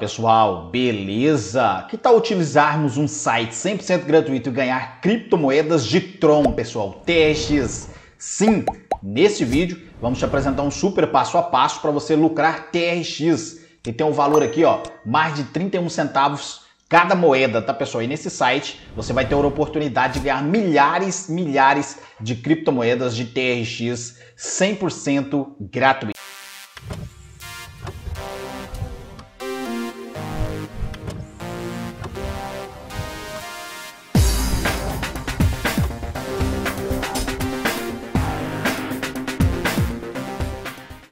pessoal, beleza? Que tal utilizarmos um site 100% gratuito e ganhar criptomoedas de Tron, pessoal? Testes! Sim, nesse vídeo vamos te apresentar um super passo a passo para você lucrar TRX, que tem um valor aqui, ó, mais de 31 centavos cada moeda, tá pessoal? E nesse site você vai ter a oportunidade de ganhar milhares, milhares de criptomoedas de TRX 100% gratuito.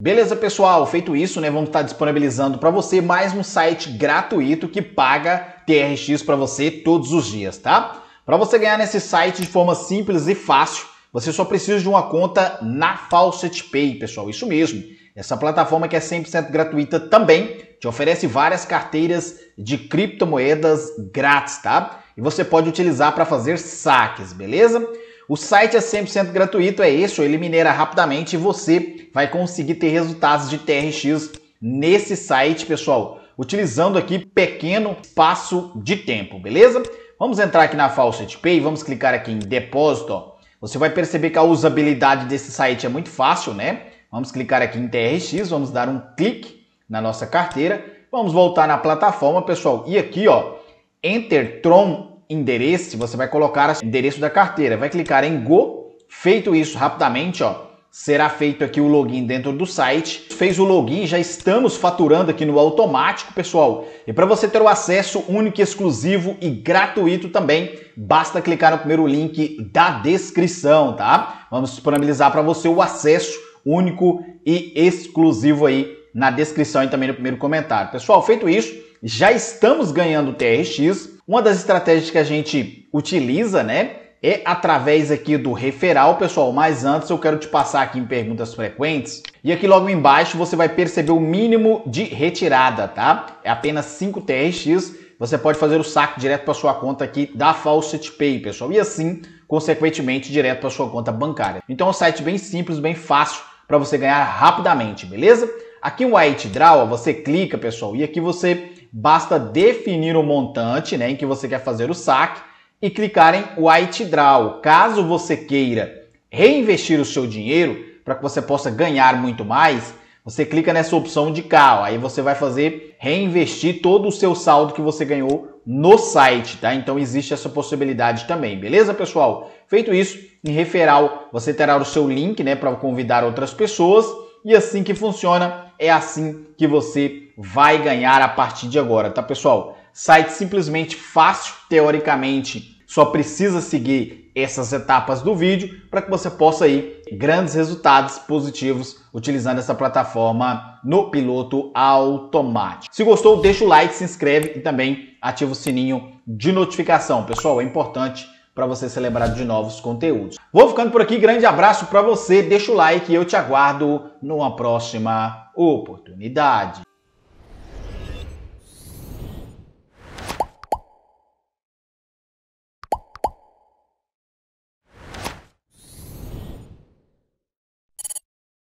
Beleza, pessoal? Feito isso, né, vamos estar disponibilizando para você mais um site gratuito que paga TRX para você todos os dias, tá? Para você ganhar nesse site de forma simples e fácil, você só precisa de uma conta na Faucet Pay, pessoal. Isso mesmo. Essa plataforma que é 100% gratuita também te oferece várias carteiras de criptomoedas grátis, tá? E você pode utilizar para fazer saques, beleza? O site é 100% gratuito, é isso, ele minera rapidamente e você vai conseguir ter resultados de TRX nesse site, pessoal, utilizando aqui pequeno espaço de tempo, beleza? Vamos entrar aqui na Faucet Pay, vamos clicar aqui em depósito, ó. Você vai perceber que a usabilidade desse site é muito fácil, né? Vamos clicar aqui em TRX, vamos dar um clique na nossa carteira, vamos voltar na plataforma, pessoal, e aqui, ó, Enter Tron endereço, você vai colocar o endereço da carteira, vai clicar em Go, feito isso rapidamente, ó, será feito aqui o login dentro do site. Fez o login, já estamos faturando aqui no automático, pessoal. E para você ter o acesso único, exclusivo e gratuito também, basta clicar no primeiro link da descrição, tá? Vamos disponibilizar para você o acesso único e exclusivo aí na descrição e também no primeiro comentário. Pessoal, feito isso, já estamos ganhando TRX. Uma das estratégias que a gente utiliza, né, é através aqui do referral, pessoal. Mas antes eu quero te passar aqui em perguntas frequentes. E aqui logo embaixo você vai perceber o mínimo de retirada, tá? É apenas 5 TRX. Você pode fazer o saque direto para sua conta aqui da Faucet Pay, pessoal. E assim, consequentemente, direto para sua conta bancária. Então é um site bem simples, bem fácil para você ganhar rapidamente, beleza? Aqui em White Draw, ó, você clica, pessoal, e aqui você basta definir o montante, né, em que você quer fazer o saque e clicar em White Draw. Caso você queira reinvestir o seu dinheiro para que você possa ganhar muito mais, você clica nessa opção de cá, ó. aí você vai fazer reinvestir todo o seu saldo que você ganhou no site, tá? Então existe essa possibilidade também, beleza, pessoal? Feito isso, em referral você terá o seu link, né, para convidar outras pessoas e assim que funciona, é assim que você vai ganhar a partir de agora, tá, pessoal? Site simplesmente fácil, teoricamente só precisa seguir essas etapas do vídeo para que você possa ir grandes resultados positivos utilizando essa plataforma no piloto automático. Se gostou, deixa o like, se inscreve e também ativa o sininho de notificação. Pessoal, é importante para você ser lembrado de novos conteúdos. Vou ficando por aqui, grande abraço para você, deixa o like e eu te aguardo numa próxima oportunidade.